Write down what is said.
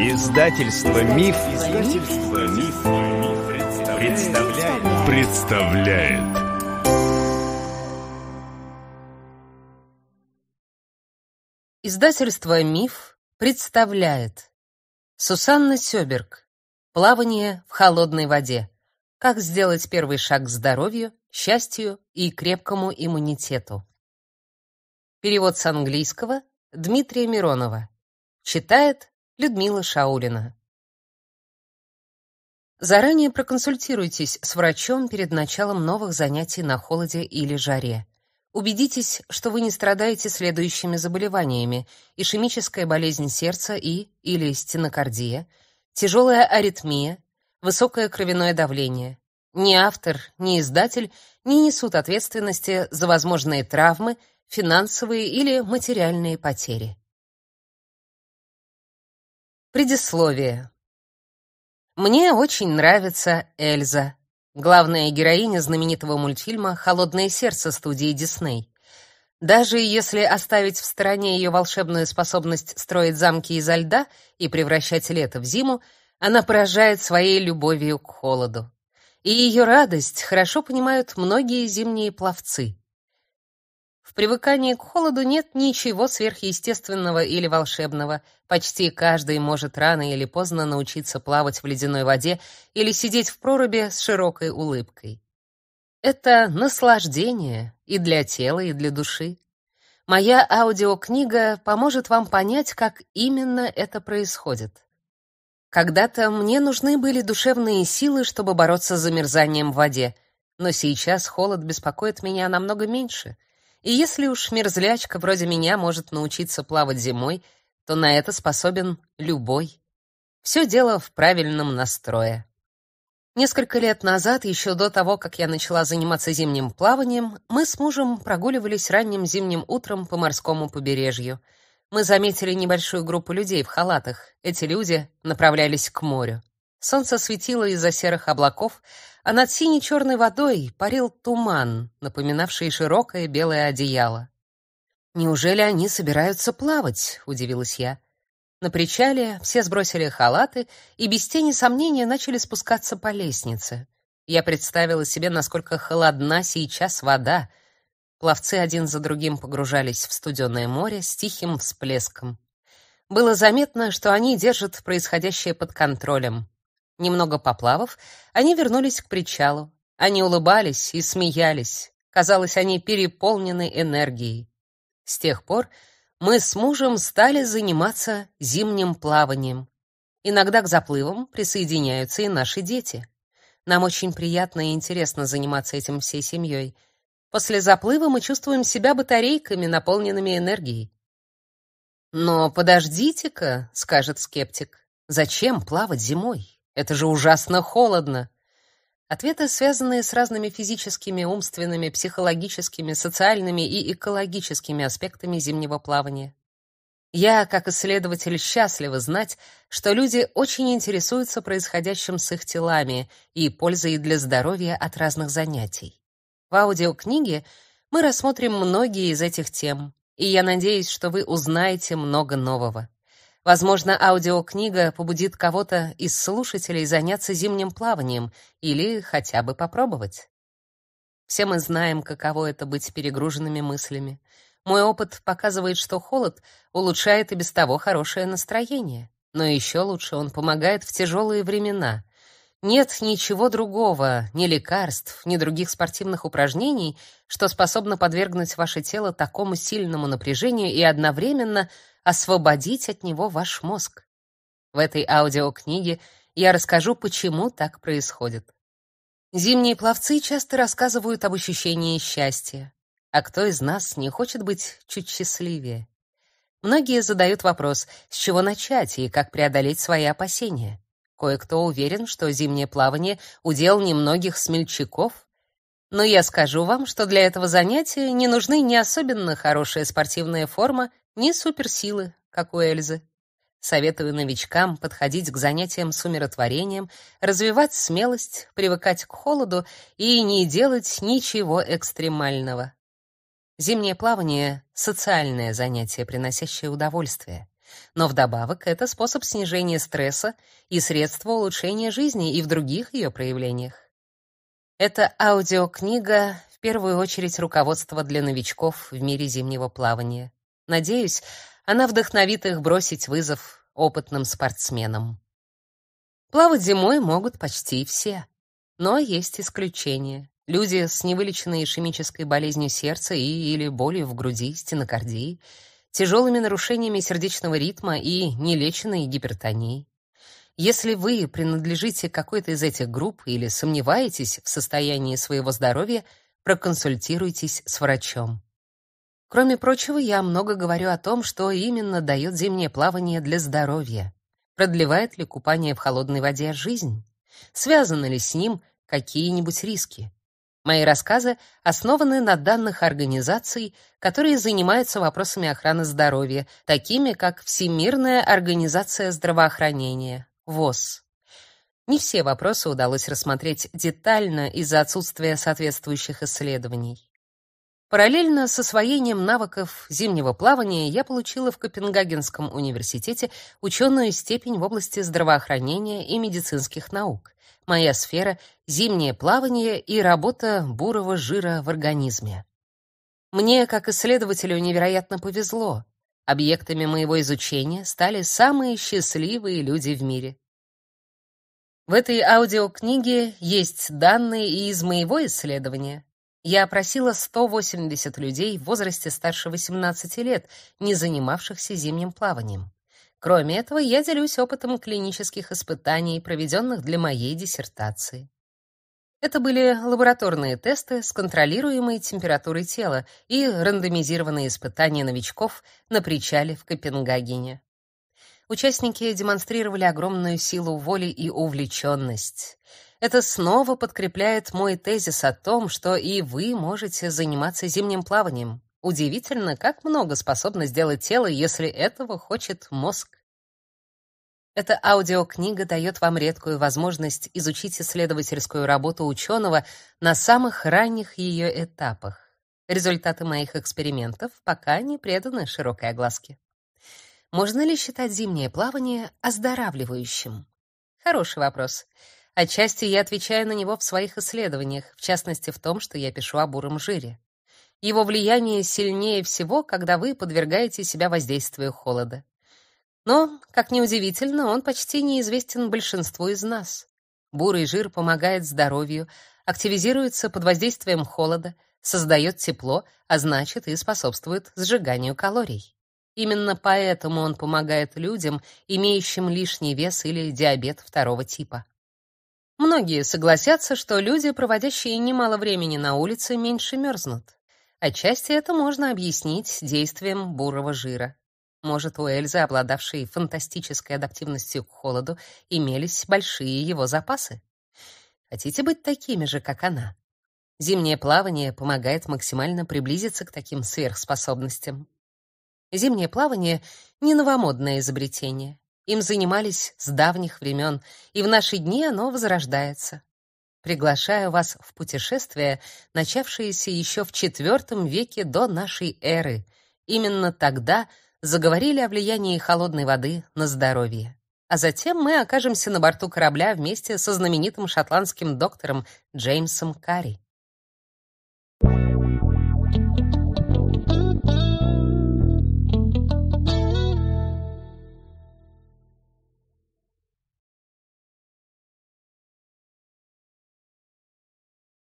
Издательство Миф, Издательство Миф, представляет. представляет. Издательство Миф представляет. Сусанна Сёберг. Плавание в холодной воде. Как сделать первый шаг к здоровью, счастью и крепкому иммунитету. Перевод с английского Дмитрия Миронова. Читает Людмила Шаулина. Заранее проконсультируйтесь с врачом перед началом новых занятий на холоде или жаре. Убедитесь, что вы не страдаете следующими заболеваниями: ишемическая болезнь сердца и или стенокардия, тяжелая аритмия, высокое кровяное давление. Ни автор, ни издатель не несут ответственности за возможные травмы, финансовые или материальные потери. Предисловие. Мне очень нравится Эльза, главная героиня знаменитого мультфильма Холодное сердце студии Дисней. Даже если оставить в стороне ее волшебную способность строить замки изо льда и превращать лето в зиму, она поражает своей любовью к холоду. И ее радость хорошо понимают многие зимние пловцы. В привыкании к холоду нет ничего сверхъестественного или волшебного. Почти каждый может рано или поздно научиться плавать в ледяной воде или сидеть в проруби с широкой улыбкой. Это наслаждение и для тела, и для души. Моя аудиокнига поможет вам понять, как именно это происходит. Когда-то мне нужны были душевные силы, чтобы бороться с замерзанием в воде, но сейчас холод беспокоит меня намного меньше — и если уж мерзлячка вроде меня может научиться плавать зимой, то на это способен любой. Все дело в правильном настрое. Несколько лет назад, еще до того, как я начала заниматься зимним плаванием, мы с мужем прогуливались ранним зимним утром по морскому побережью. Мы заметили небольшую группу людей в халатах. Эти люди направлялись к морю. Солнце светило из-за серых облаков, а над сине черной водой парил туман, напоминавший широкое белое одеяло. «Неужели они собираются плавать?» — удивилась я. На причале все сбросили халаты и без тени сомнения начали спускаться по лестнице. Я представила себе, насколько холодна сейчас вода. Пловцы один за другим погружались в студеное море с тихим всплеском. Было заметно, что они держат происходящее под контролем. Немного поплавав, они вернулись к причалу. Они улыбались и смеялись. Казалось, они переполнены энергией. С тех пор мы с мужем стали заниматься зимним плаванием. Иногда к заплывам присоединяются и наши дети. Нам очень приятно и интересно заниматься этим всей семьей. После заплыва мы чувствуем себя батарейками, наполненными энергией. Но подождите-ка, скажет скептик. Зачем плавать зимой? Это же ужасно холодно. Ответы, связанные с разными физическими, умственными, психологическими, социальными и экологическими аспектами зимнего плавания. Я, как исследователь, счастлива знать, что люди очень интересуются происходящим с их телами и пользой для здоровья от разных занятий. В аудиокниге мы рассмотрим многие из этих тем, и я надеюсь, что вы узнаете много нового. Возможно, аудиокнига побудит кого-то из слушателей заняться зимним плаванием или хотя бы попробовать. Все мы знаем, каково это быть перегруженными мыслями. Мой опыт показывает, что холод улучшает и без того хорошее настроение, но еще лучше он помогает в тяжелые времена. Нет ничего другого, ни лекарств, ни других спортивных упражнений, что способно подвергнуть ваше тело такому сильному напряжению и одновременно – освободить от него ваш мозг. В этой аудиокниге я расскажу, почему так происходит. Зимние пловцы часто рассказывают об ощущении счастья. А кто из нас не хочет быть чуть счастливее? Многие задают вопрос, с чего начать и как преодолеть свои опасения. Кое-кто уверен, что зимнее плавание — удел немногих смельчаков. Но я скажу вам, что для этого занятия не нужны ни особенно хорошая спортивная форма, ни суперсилы, как у Эльзы. Советую новичкам подходить к занятиям с умиротворением, развивать смелость, привыкать к холоду и не делать ничего экстремального. Зимнее плавание — социальное занятие, приносящее удовольствие. Но вдобавок это способ снижения стресса и средство улучшения жизни и в других ее проявлениях. Это аудиокнига в первую очередь руководство для новичков в мире зимнего плавания. Надеюсь, она вдохновит их бросить вызов опытным спортсменам. Плавать зимой могут почти все, но есть исключения. Люди с невылеченной ишемической болезнью сердца и или болью в груди, стенокардией, тяжелыми нарушениями сердечного ритма и нелеченной гипертонией. Если вы принадлежите какой-то из этих групп или сомневаетесь в состоянии своего здоровья, проконсультируйтесь с врачом. Кроме прочего, я много говорю о том, что именно дает зимнее плавание для здоровья. Продлевает ли купание в холодной воде жизнь? Связаны ли с ним какие-нибудь риски? Мои рассказы основаны на данных организаций, которые занимаются вопросами охраны здоровья, такими как Всемирная организация здравоохранения, ВОЗ. Не все вопросы удалось рассмотреть детально из-за отсутствия соответствующих исследований. Параллельно с освоением навыков зимнего плавания я получила в Копенгагенском университете ученую степень в области здравоохранения и медицинских наук. Моя сфера — зимнее плавание и работа бурого жира в организме. Мне, как исследователю, невероятно повезло. Объектами моего изучения стали самые счастливые люди в мире. В этой аудиокниге есть данные и из моего исследования. Я опросила 180 людей в возрасте старше 18 лет, не занимавшихся зимним плаванием. Кроме этого, я делюсь опытом клинических испытаний, проведенных для моей диссертации. Это были лабораторные тесты с контролируемой температурой тела и рандомизированные испытания новичков на причале в Копенгагене. Участники демонстрировали огромную силу воли и увлеченность. Это снова подкрепляет мой тезис о том, что и вы можете заниматься зимним плаванием. Удивительно, как много способно сделать тело, если этого хочет мозг. Эта аудиокнига дает вам редкую возможность изучить исследовательскую работу ученого на самых ранних ее этапах. Результаты моих экспериментов пока не преданы широкой огласке. Можно ли считать зимнее плавание оздоравливающим? Хороший вопрос. Отчасти я отвечаю на него в своих исследованиях, в частности в том, что я пишу о буром жире. Его влияние сильнее всего, когда вы подвергаете себя воздействию холода. Но, как ни удивительно, он почти неизвестен большинству из нас. Бурый жир помогает здоровью, активизируется под воздействием холода, создает тепло, а значит и способствует сжиганию калорий. Именно поэтому он помогает людям, имеющим лишний вес или диабет второго типа. Многие согласятся, что люди, проводящие немало времени на улице, меньше мерзнут. Отчасти это можно объяснить действием бурого жира. Может, у Эльзы, обладавшей фантастической адаптивностью к холоду, имелись большие его запасы? Хотите быть такими же, как она? Зимнее плавание помогает максимально приблизиться к таким сверхспособностям. Зимнее плавание — не новомодное изобретение. Им занимались с давних времен, и в наши дни оно возрождается. Приглашаю вас в путешествие, начавшееся еще в IV веке до нашей эры. Именно тогда заговорили о влиянии холодной воды на здоровье. А затем мы окажемся на борту корабля вместе со знаменитым шотландским доктором Джеймсом Карри.